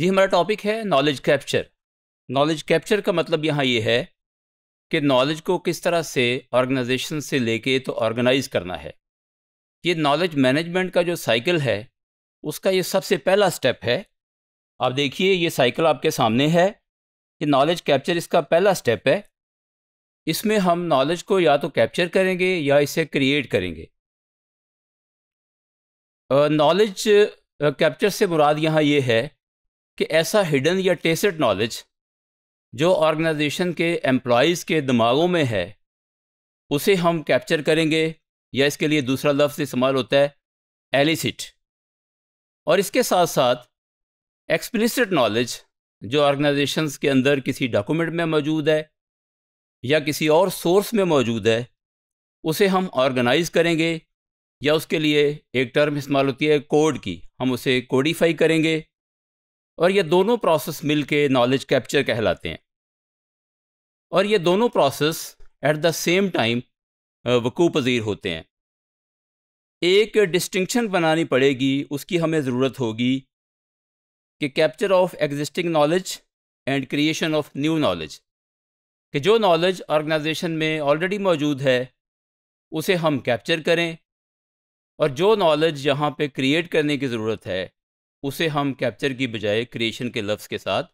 जी हमारा टॉपिक है knowledge capture knowledge capture का मतलब यहाँ ये है कि नॉलेज को किस तरह से ऑर्गेनाइजेशन से लेके तो ऑर्गेनाइज करना है ये नॉलेज मैनेजमेंट का जो साइकिल है उसका ये सबसे पहला स्टेप है आप देखिए ये साइकिल आपके सामने है ये नॉलेज कैप्चर इसका पहला स्टेप है इसमें हम नॉलेज को या तो कैप्चर करेंगे या इसे क्रिएट करेंगे नॉलेज कैप्चर से मुराद यहाँ ये है कि ऐसा हिडन या टेसेड नॉलेज जो ऑर्गेनाइजेशन के एम्प्लॉज़ के दिमागों में है उसे हम कैप्चर करेंगे या इसके लिए दूसरा लफ्ज़ इस्तेमाल होता है एलिसिट और इसके साथ साथ एक्सप्लिसिट नॉलेज जो ऑर्गेनाइजेशंस के अंदर किसी डॉक्यूमेंट में मौजूद है या किसी और सोर्स में मौजूद है उसे हम ऑर्गेनाइज करेंगे या उसके लिए एक टर्म इस्तेमाल होती है कोड की हम उसे कोडिफाई करेंगे और ये दोनों प्रोसेस मिलके नॉलेज कैप्चर कहलाते हैं और ये दोनों process at the same time वकू पजीर होते हैं एक डिस्टिंक्शन बनानी पड़ेगी उसकी हमें ज़रूरत होगी कि capture of existing knowledge and creation of new knowledge कि जो नॉलेज ऑर्गेनाइजेशन में ऑलरेडी मौजूद है उसे हम कैप्चर करें और जो नॉलेज यहाँ पे क्रिएट करने की ज़रूरत है उसे हम कैप्चर की बजाय क्रिएशन के लफ्ज़ के साथ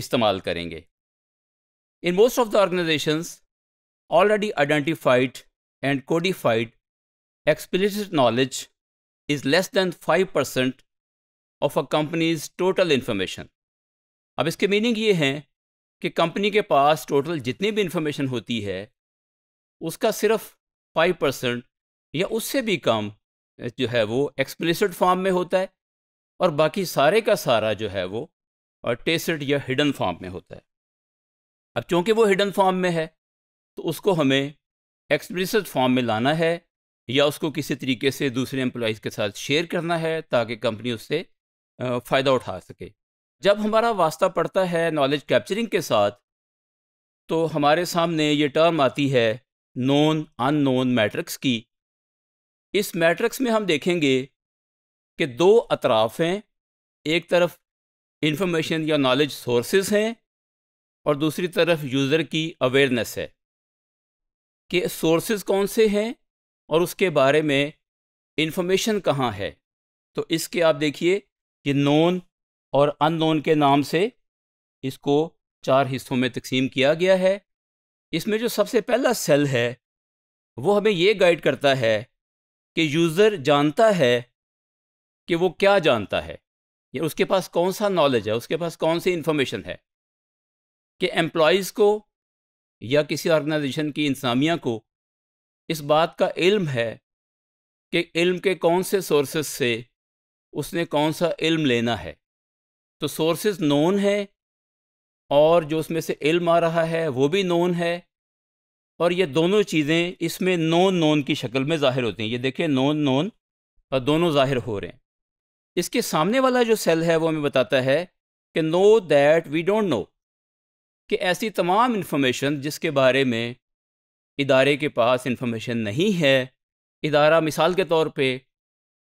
इस्तेमाल करेंगे in most of the organizations already identified and codified knowledge is less than five percent of a company's total information अब इसके मीनिंग ये हैं कि कंपनी के पास टोटल जितनी भी इंफॉर्मेशन होती है उसका सिर्फ फाइव परसेंट या उससे भी कम जो है वो एक्सप्लिसिट फॉर्म में होता है और बाकी सारे का सारा जो है वो टेस्ट या हिडन फॉर्म में होता है अब चूंकि वो हिडन फॉर्म में है तो उसको हमें एक्सप्रेस फॉर्म में लाना है या उसको किसी तरीके से दूसरे एम्प्लॉज़ के साथ शेयर करना है ताकि कंपनी उससे फ़ायदा उठा सके जब हमारा वास्ता पड़ता है नॉलेज कैप्चरिंग के साथ तो हमारे सामने ये टर्म आती है नॉन नोन मैट्रिक्स की इस मैट्रिक्स में हम देखेंगे कि दो अतराफ हैं एक तरफ इंफॉर्मेशन या नॉलेज सोर्सेज हैं और दूसरी तरफ यूज़र की अवेयरनेस है कि सोर्सेज कौन से हैं और उसके बारे में इंफॉर्मेशन कहाँ है तो इसके आप देखिए ये नोन और अननोन के नाम से इसको चार हिस्सों में तकसीम किया गया है इसमें जो सबसे पहला सेल है वो हमें ये गाइड करता है कि यूज़र जानता है कि वो क्या जानता है या उसके पास कौन सा नॉलेज है उसके पास कौन सी इंफॉर्मेशन है कि एम्प्लॉयज़ को या किसी ऑर्गेनाइजेशन की इंसामिया को इस बात का इल्म है कि इल्म के कौन से सोर्सेज से उसने कौन सा इल्म लेना है तो सोर्सेज नोन है और जो उसमें से इल्म आ रहा है वो भी नोन है और ये दोनों चीज़ें इसमें नोन नोन की शक्ल में ज़ाहिर होती हैं ये देखें नोन नोन और दोनों ज़ाहिर हो रहे हैं इसके सामने वाला जो सेल है वो हमें बताता है कि know that we don't know कि ऐसी तमाम इन्फॉर्मेशन जिसके बारे में इदारे के पास इन्फॉर्मेशन नहीं है इदारा मिसाल के तौर पे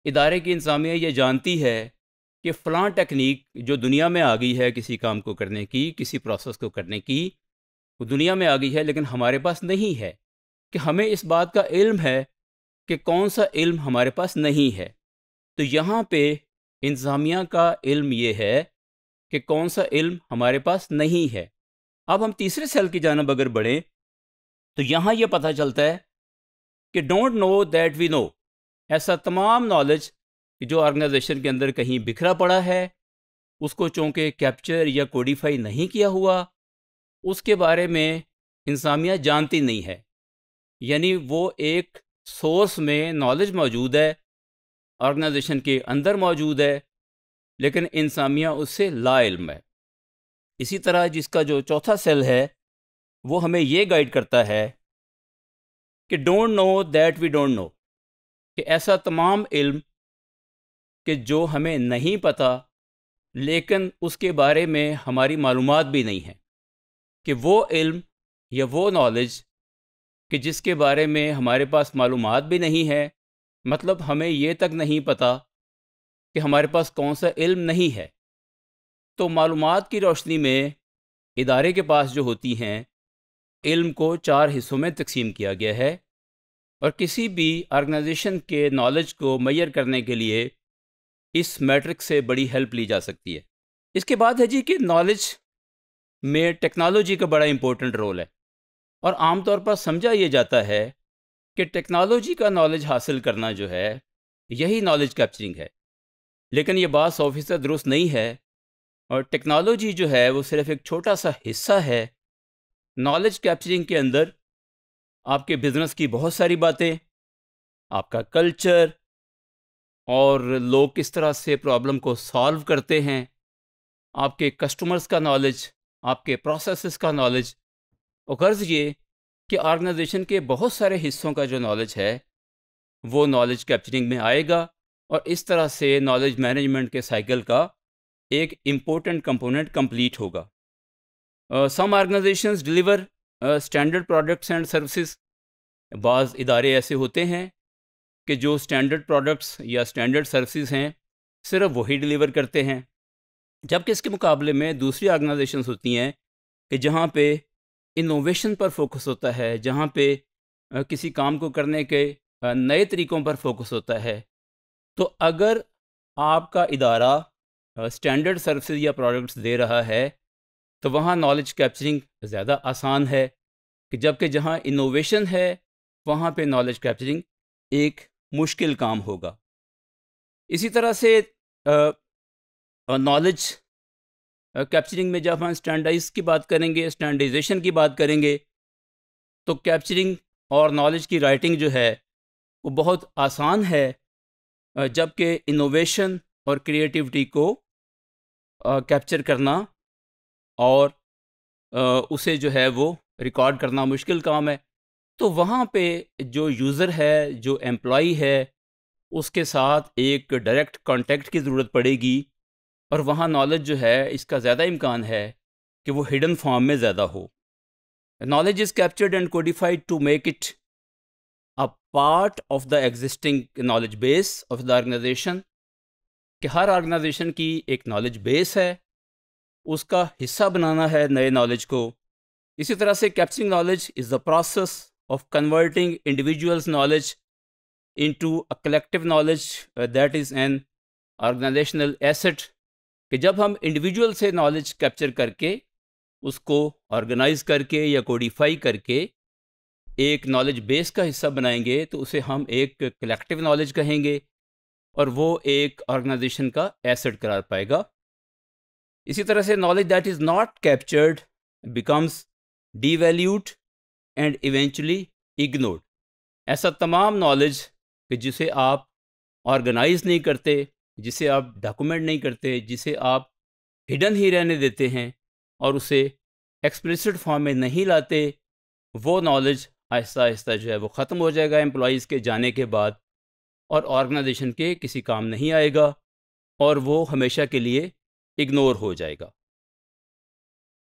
इदारे की इंसामिया ये जानती है कि फ़लाँ टेक्निक जो दुनिया में आ गई है किसी काम को करने की किसी प्रोसेस को करने की वो दुनिया में आ गई है लेकिन हमारे पास नहीं है कि हमें इस बात का इल्म है कि कौन सा इल्म हमारे पास नहीं है तो यहाँ पे इंतज़ामिया का इल्म ये है कि कौन सा इल्म हमारे पास नहीं है अब हम तीसरे सेल की जानब अगर बढ़ें तो यहाँ यह पता चलता है कि don't know that we know ऐसा तमाम नॉलेज जो ऑर्गेनाइजेशन के अंदर कहीं बिखरा पड़ा है उसको चूँकि कैप्चर या कोडिफाई नहीं किया हुआ उसके बारे में इंसामिया जानती नहीं है यानी वो एक सोर्स में नॉलेज मौजूद है ऑर्गेनाइजेशन के अंदर मौजूद है लेकिन इंसामिया उससे लाइल्म है इसी तरह जिसका जो चौथा सेल है वो हमें ये गाइड करता है कि don't know that we don't know कि ऐसा तमाम इल्म कि जो हमें नहीं पता लेकिन उसके बारे में हमारी मालूम भी नहीं है कि वो इल्म या वो नॉलेज कि जिसके बारे में हमारे पास मालूम भी नहीं है मतलब हमें ये तक नहीं पता कि हमारे पास कौन सा इल्म नहीं है तो मालूम की रोशनी में इदारे के पास जो होती हैं इल्म को चार हिस्सों में तकसीम किया गया है और किसी भी आर्गनाइजेशन के नॉलेज को मैयर करने के लिए इस मैट्रिक से बड़ी हेल्प ली जा सकती है इसके बाद है जी कि नॉलेज में टेक्नोलॉजी का बड़ा इम्पोर्टेंट रोल है और आमतौर पर समझा यह जाता है कि टेक्नोलॉजी का नॉलेज हासिल करना जो है यही नॉलेज कैप्चरिंग है लेकिन ये बात सौ फीसद दुरुस्त नहीं है और टेक्नोलॉजी जो है वो सिर्फ एक छोटा सा हिस्सा है नॉलेज कैप्चरिंग के अंदर आपके बिजनेस की बहुत सारी बातें आपका कल्चर और लोग किस तरह से प्रॉब्लम को सॉल्व करते हैं आपके कस्टमर्स का नॉलेज आपके प्रोसेसेस का नॉलेज और गर्ज ये कि ऑर्गेनाइजेशन के बहुत सारे हिस्सों का जो नॉलेज है वो नॉलेज कैप्चरिंग में आएगा और इस तरह से नॉलेज मैनेजमेंट के साइकिल का एक इम्पोर्टेंट कंपोनेंट कंप्लीट होगा some organization deliver standard products and services बाज़ इदारे ऐसे होते हैं कि जो स्टैंडर्ड प्रोडक्ट्स या स्टैंडर्ड सर्विसेज हैं सिर्फ वही डिलीवर करते हैं जबकि इसके मुकाबले में दूसरी ऑर्गेनाइजेशंस होती हैं कि जहाँ पे इनोवेशन पर फोकस होता है जहाँ पे किसी काम को करने के नए तरीक़ों पर फोकस होता है तो अगर आपका इदारा स्टैंडर्ड सर्विसेज या प्रोडक्ट्स दे रहा है तो वहाँ नॉलेज कैप्चरिंग ज़्यादा आसान है कि जबकि जहाँ इनोवेशन है वहाँ पे नॉलेज कैप्चरिंग एक मुश्किल काम होगा इसी तरह से नॉलेज कैप्चरिंग में जब हम स्टैंडाइज की बात करेंगे स्टैंडाइजेशन की बात करेंगे तो कैप्चरिंग और नॉलेज की राइटिंग जो है वो बहुत आसान है जबकि इनोवेशन और क्रिएटिविटी को कैप्चर करना और उसे जो है वो रिकॉर्ड करना मुश्किल काम है तो वहाँ पे जो यूज़र है जो एम्प्लॉ है उसके साथ एक डायरेक्ट कांटेक्ट की ज़रूरत पड़ेगी और वहाँ नॉलेज जो है इसका ज़्यादा इम्कान है कि वो हिडन फॉर्म में ज़्यादा हो knowledge is captured and codified to make it a part of the existing knowledge base of the organization कि हर ऑर्गेनाइजेशन की एक नॉलेज बेस है उसका हिस्सा बनाना है नए नॉलेज को इसी तरह से capturing knowledge is the process of converting individual's knowledge into a collective knowledge that is an organizational asset कि जब हम इंडिविजुअल से नॉलेज कैप्चर करके उसको ऑर्गेनाइज करके या कोडिफाई करके एक नॉलेज बेस का हिस्सा बनाएंगे तो उसे हम एक कलेक्टिव नॉलेज कहेंगे और वो एक ऑर्गेनाइजेशन का एसेट करार पाएगा इसी तरह से knowledge that is not captured becomes devalued and eventually ignored ऐसा तमाम नॉलेज कि जिसे आप ऑर्गेनाइज नहीं करते जिसे आप डॉक्यूमेंट नहीं करते जिसे आप हिडन ही रहने देते हैं और उसे एक्सप्लिसिट फॉर्म में नहीं लाते वो नॉलेज आहिस्ता आहिस्ता जो है वो ख़त्म हो जाएगा एम्प्लॉज़ के जाने के बाद और ऑर्गेनाइजेशन के किसी काम नहीं आएगा और वो हमेशा के लिए इग्नोर हो जाएगा